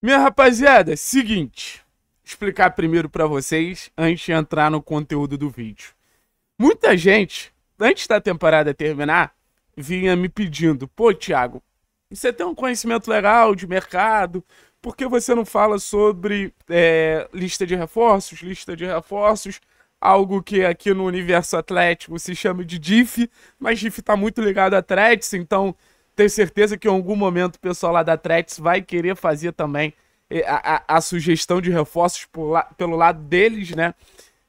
Minha rapaziada, seguinte, explicar primeiro para vocês antes de entrar no conteúdo do vídeo. Muita gente, antes da temporada terminar, vinha me pedindo: "Pô, Thiago, você tem um conhecimento legal de mercado, por que você não fala sobre é, lista de reforços, lista de reforços, algo que aqui no universo atlético se chama de DIF, mas DIF está muito ligado a threats, então tenho certeza que em algum momento o pessoal lá da Atlético vai querer fazer também eh, a, a, a sugestão de reforços la, pelo lado deles, né?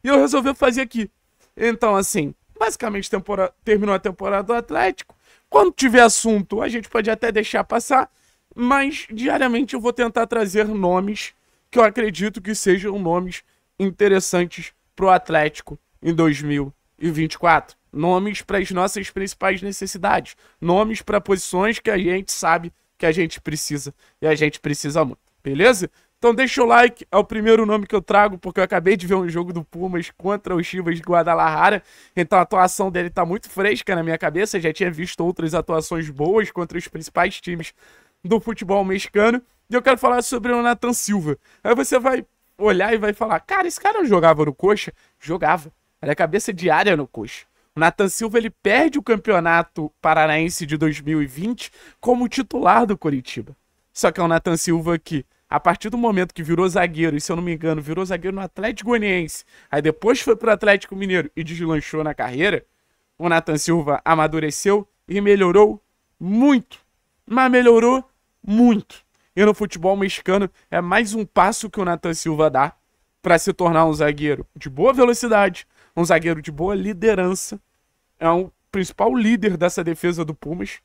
E eu resolvi fazer aqui. Então, assim, basicamente tempora... terminou a temporada do Atlético. Quando tiver assunto, a gente pode até deixar passar, mas diariamente eu vou tentar trazer nomes que eu acredito que sejam nomes interessantes para o Atlético em 2024 nomes para as nossas principais necessidades, nomes para posições que a gente sabe que a gente precisa e a gente precisa muito, beleza? Então deixa o like, é o primeiro nome que eu trago, porque eu acabei de ver um jogo do Pumas contra os Chivas de Guadalajara, então a atuação dele tá muito fresca na minha cabeça, já tinha visto outras atuações boas contra os principais times do futebol mexicano, e eu quero falar sobre o Nathan Silva. Aí você vai olhar e vai falar, cara, esse cara não jogava no coxa? Jogava, era cabeça de área no coxa. O Nathan Silva ele perde o campeonato paranaense de 2020 como titular do Coritiba. Só que é o Nathan Silva que, a partir do momento que virou zagueiro, e se eu não me engano, virou zagueiro no Atlético Goianiense, aí depois foi pro Atlético Mineiro e deslanchou na carreira, o Nathan Silva amadureceu e melhorou muito. Mas melhorou muito. E no futebol mexicano é mais um passo que o Nathan Silva dá para se tornar um zagueiro de boa velocidade, um zagueiro de boa liderança é o principal líder dessa defesa do Pumas,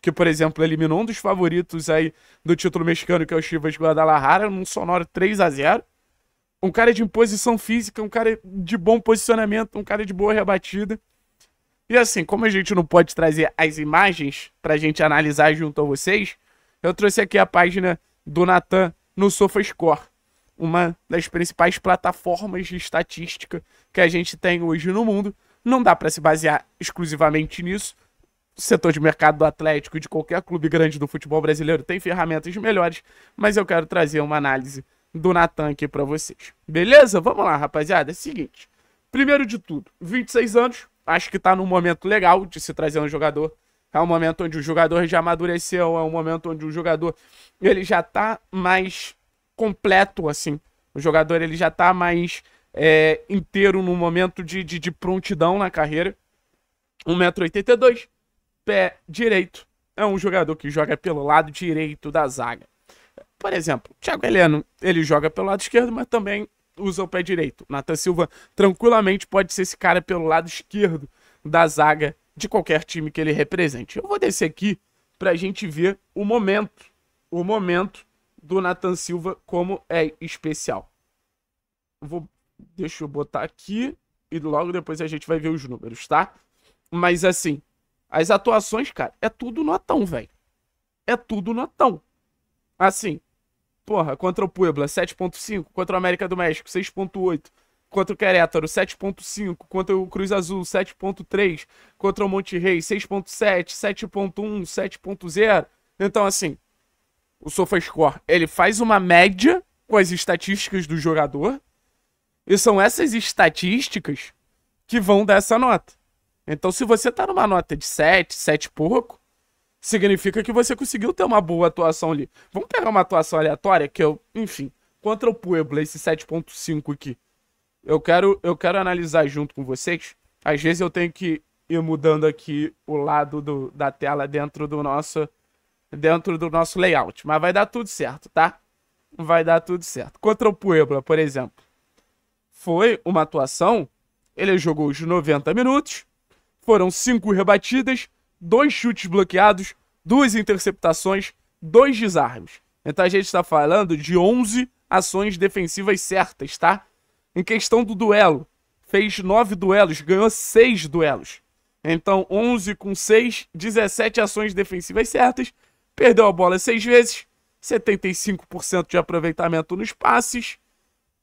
que, por exemplo, eliminou um dos favoritos aí do título mexicano, que é o Chivas Guadalajara, num sonoro 3 a 0 Um cara de imposição física, um cara de bom posicionamento, um cara de boa rebatida. E assim, como a gente não pode trazer as imagens pra gente analisar junto a vocês, eu trouxe aqui a página do Natan no SofaScore, uma das principais plataformas de estatística que a gente tem hoje no mundo, não dá para se basear exclusivamente nisso. O setor de mercado do Atlético e de qualquer clube grande do futebol brasileiro tem ferramentas melhores, mas eu quero trazer uma análise do Natan aqui para vocês. Beleza? Vamos lá, rapaziada. É seguinte. Primeiro de tudo, 26 anos, acho que tá num momento legal de se trazer um jogador. É um momento onde o jogador já amadureceu, é um momento onde o jogador ele já tá mais completo assim. O jogador ele já tá mais é, inteiro no momento de, de, de prontidão na carreira. 1,82m, pé direito. É um jogador que joga pelo lado direito da zaga. Por exemplo, Thiago Heleno, ele joga pelo lado esquerdo, mas também usa o pé direito. Nathan Silva tranquilamente pode ser esse cara pelo lado esquerdo da zaga de qualquer time que ele represente. Eu vou descer aqui para a gente ver o momento, o momento do Nathan Silva como é especial. Vou Deixa eu botar aqui e logo depois a gente vai ver os números, tá? Mas assim, as atuações, cara, é tudo notão, velho. É tudo notão. Assim, porra, contra o Puebla 7.5, contra o América do México 6.8, contra o Querétaro 7.5, contra o Cruz Azul 7.3, contra o Monte Rei 6.7, 7.1, 7.0. Então assim, o SofaScore, ele faz uma média com as estatísticas do jogador, e são essas estatísticas que vão dar essa nota. Então, se você tá numa nota de 7, 7 e pouco, significa que você conseguiu ter uma boa atuação ali. Vamos pegar uma atuação aleatória, que eu, enfim, contra o Puebla, esse 7.5 aqui. Eu quero, eu quero analisar junto com vocês. Às vezes eu tenho que ir mudando aqui o lado do, da tela dentro do nosso dentro do nosso layout, mas vai dar tudo certo, tá? Vai dar tudo certo. Contra o Puebla, por exemplo. Foi uma atuação. Ele jogou os 90 minutos. Foram cinco rebatidas, dois chutes bloqueados, duas interceptações, dois desarmes. Então a gente está falando de 11 ações defensivas certas, tá? Em questão do duelo, fez 9 duelos, ganhou 6 duelos. Então 11 com 6, 17 ações defensivas certas, perdeu a bola 6 vezes, 75% de aproveitamento nos passes.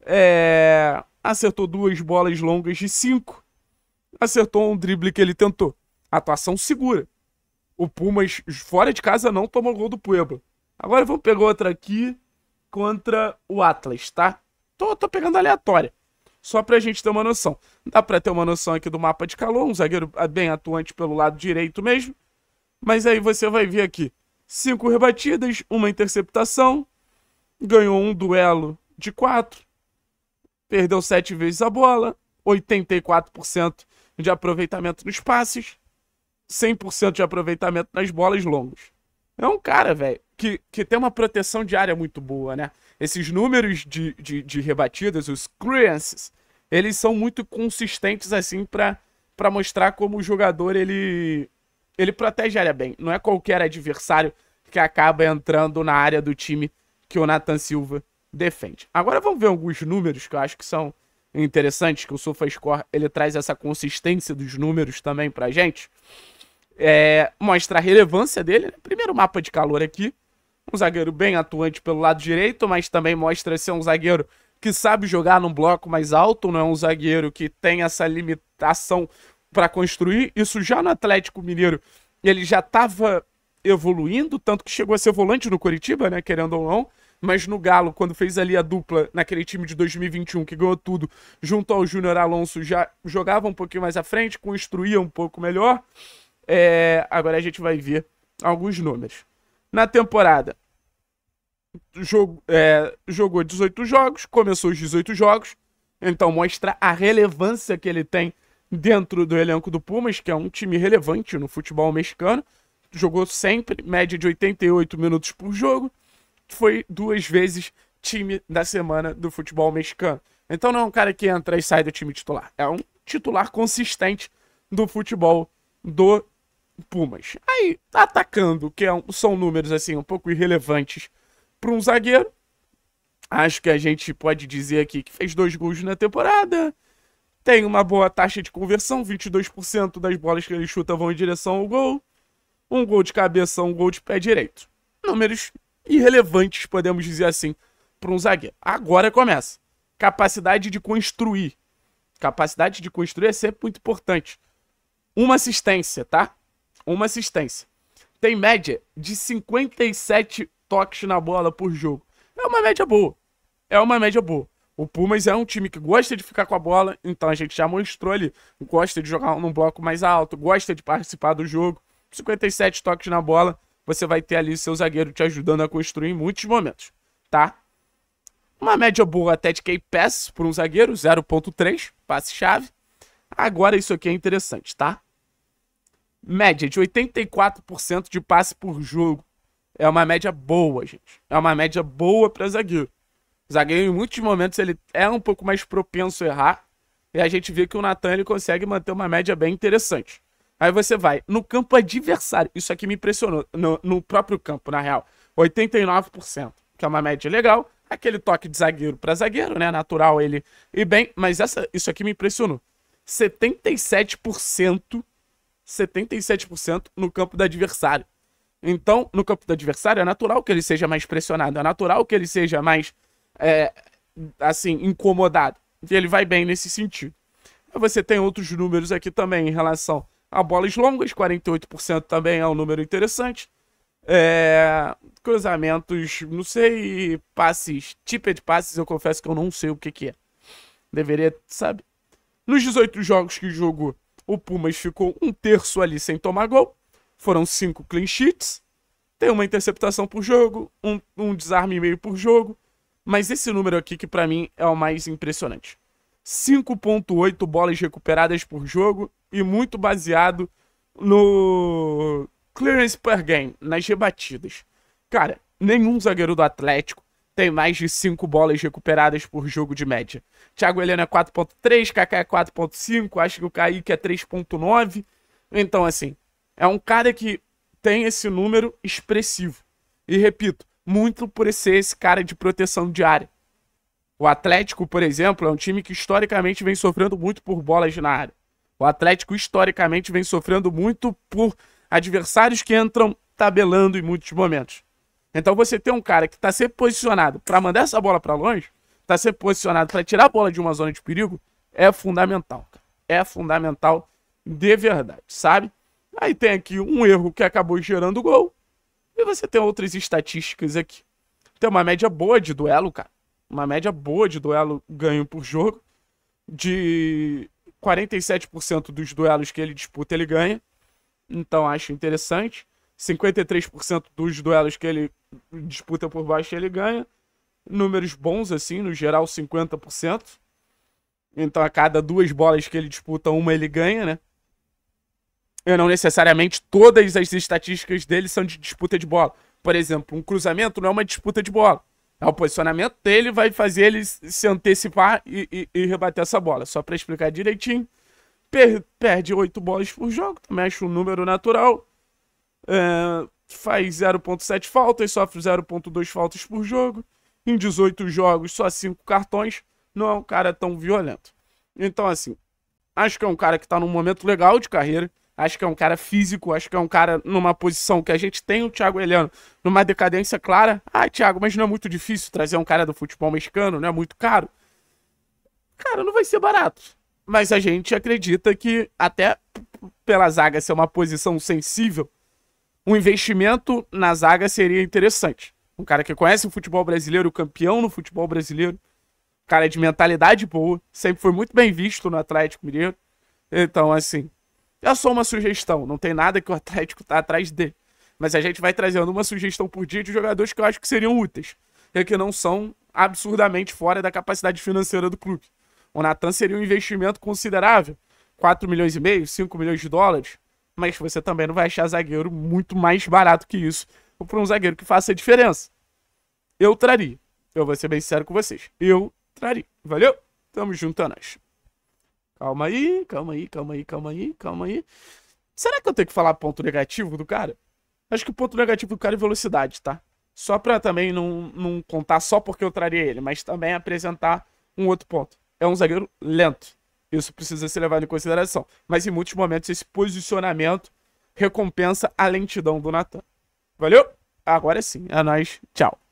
É acertou duas bolas longas de cinco, acertou um drible que ele tentou. Atuação segura. O Pumas, fora de casa, não tomou gol do Puebla. Agora vamos pegar outra aqui contra o Atlas, tá? Tô, tô pegando aleatória. Só pra gente ter uma noção. Dá pra ter uma noção aqui do mapa de calor. Um zagueiro bem atuante pelo lado direito mesmo. Mas aí você vai ver aqui. Cinco rebatidas, uma interceptação. Ganhou um duelo de quatro perdeu sete vezes a bola, 84% de aproveitamento nos passes, 100% de aproveitamento nas bolas longas. É um cara, velho, que, que tem uma proteção de área muito boa, né? Esses números de, de, de rebatidas, os clearances, eles são muito consistentes, assim, para para mostrar como o jogador, ele, ele protege a área bem. Não é qualquer adversário que acaba entrando na área do time que o Nathan Silva defende. Agora vamos ver alguns números que eu acho que são interessantes, que o SofaScore ele traz essa consistência dos números também pra gente. É, mostra a relevância dele. Né? Primeiro mapa de calor aqui. Um zagueiro bem atuante pelo lado direito, mas também mostra ser um zagueiro que sabe jogar num bloco mais alto, não é um zagueiro que tem essa limitação para construir. Isso já no Atlético Mineiro, ele já estava evoluindo, tanto que chegou a ser volante no Curitiba, né, querendo ou não mas no Galo, quando fez ali a dupla naquele time de 2021 que ganhou tudo, junto ao Júnior Alonso, já jogava um pouquinho mais à frente, construía um pouco melhor. É, agora a gente vai ver alguns números. Na temporada, jogo, é, jogou 18 jogos, começou os 18 jogos, então mostra a relevância que ele tem dentro do elenco do Pumas, que é um time relevante no futebol mexicano. Jogou sempre, média de 88 minutos por jogo, que foi duas vezes time da semana do futebol mexicano. Então não é um cara que entra e sai do time titular. É um titular consistente do futebol do Pumas. Aí, atacando, que é são números assim um pouco irrelevantes para um zagueiro. Acho que a gente pode dizer aqui que fez dois gols na temporada. Tem uma boa taxa de conversão, 22% das bolas que ele chuta vão em direção ao gol. Um gol de cabeça, um gol de pé direito. Números irrelevantes, podemos dizer assim, para um zagueiro. Agora começa. Capacidade de construir. Capacidade de construir é sempre muito importante. Uma assistência, tá? Uma assistência. Tem média de 57 toques na bola por jogo. É uma média boa. É uma média boa. O Pumas é um time que gosta de ficar com a bola, então a gente já mostrou ali. Gosta de jogar num bloco mais alto, gosta de participar do jogo. 57 toques na bola você vai ter ali seu zagueiro te ajudando a construir em muitos momentos, tá? Uma média boa até de key pass por um zagueiro, 0.3, passe-chave. Agora isso aqui é interessante, tá? Média de 84% de passe por jogo. É uma média boa, gente. É uma média boa para zagueiro. Zagueiro, em muitos momentos, ele é um pouco mais propenso a errar. E a gente vê que o Natan ele consegue manter uma média bem interessante. Aí você vai no campo adversário. Isso aqui me impressionou. No, no próprio campo, na real. 89%, que é uma média legal. Aquele toque de zagueiro para zagueiro, né? Natural ele e bem. Mas essa, isso aqui me impressionou. 77%. 77% no campo do adversário. Então, no campo do adversário, é natural que ele seja mais pressionado. É natural que ele seja mais, é, assim, incomodado. E ele vai bem nesse sentido. Você tem outros números aqui também em relação a bolas longas, 48% também é um número interessante. É, cruzamentos, não sei, passes, tipo de passes, eu confesso que eu não sei o que, que é. Deveria, sabe? Nos 18 jogos que jogou, o Pumas ficou um terço ali sem tomar gol. Foram cinco clean sheets. Tem uma interceptação por jogo, um, um desarme e meio por jogo. Mas esse número aqui que para mim é o mais impressionante. 5.8 bolas recuperadas por jogo e muito baseado no clearance per game, nas rebatidas. Cara, nenhum zagueiro do Atlético tem mais de 5 bolas recuperadas por jogo de média. Thiago Helena é 4.3, Kaká é 4.5, acho que o Kaique é 3.9. Então, assim, é um cara que tem esse número expressivo. E repito, muito por ser esse cara de proteção diária. O Atlético, por exemplo, é um time que historicamente vem sofrendo muito por bolas na área. O Atlético, historicamente, vem sofrendo muito por adversários que entram tabelando em muitos momentos. Então você tem um cara que está sempre posicionado para mandar essa bola para longe, está sempre posicionado para tirar a bola de uma zona de perigo, é fundamental. É fundamental de verdade, sabe? Aí tem aqui um erro que acabou gerando gol. E você tem outras estatísticas aqui. Tem uma média boa de duelo, cara. Uma média boa de duelo ganho por jogo. De 47% dos duelos que ele disputa ele ganha. Então acho interessante. 53% dos duelos que ele disputa por baixo ele ganha. Números bons, assim, no geral 50%. Então a cada duas bolas que ele disputa, uma ele ganha, né? E não necessariamente todas as estatísticas dele são de disputa de bola. Por exemplo, um cruzamento não é uma disputa de bola. É o posicionamento dele, vai fazer ele se antecipar e, e, e rebater essa bola. Só para explicar direitinho, per, perde oito bolas por jogo, mexe acho um número natural. É, faz 0.7 faltas, sofre 0.2 faltas por jogo. Em 18 jogos, só cinco cartões. Não é um cara tão violento. Então, assim, acho que é um cara que está num momento legal de carreira. Acho que é um cara físico, acho que é um cara numa posição que a gente tem o Thiago Heliano numa decadência clara. Ah, Thiago, mas não é muito difícil trazer um cara do futebol mexicano, não é muito caro. Cara, não vai ser barato. Mas a gente acredita que, até pela zaga ser uma posição sensível, um investimento na zaga seria interessante. Um cara que conhece o futebol brasileiro, campeão no futebol brasileiro, cara de mentalidade boa, sempre foi muito bem visto no Atlético Mineiro. Então, assim, é só uma sugestão, não tem nada que o Atlético tá atrás de. Mas a gente vai trazendo uma sugestão por dia de jogadores que eu acho que seriam úteis. E que não são absurdamente fora da capacidade financeira do clube. O Natan seria um investimento considerável. 4 milhões e meio, 5 milhões de dólares. Mas você também não vai achar zagueiro muito mais barato que isso. Ou para um zagueiro que faça a diferença. Eu traria. Eu vou ser bem sincero com vocês. Eu traria. Valeu? Tamo junto, é Calma aí, calma aí, calma aí, calma aí, calma aí. Será que eu tenho que falar ponto negativo do cara? Acho que o ponto negativo do cara é velocidade, tá? Só pra também não, não contar só porque eu traria ele, mas também apresentar um outro ponto. É um zagueiro lento. Isso precisa ser levado em consideração. Mas em muitos momentos esse posicionamento recompensa a lentidão do Natan. Valeu? Agora sim, é nóis. Tchau.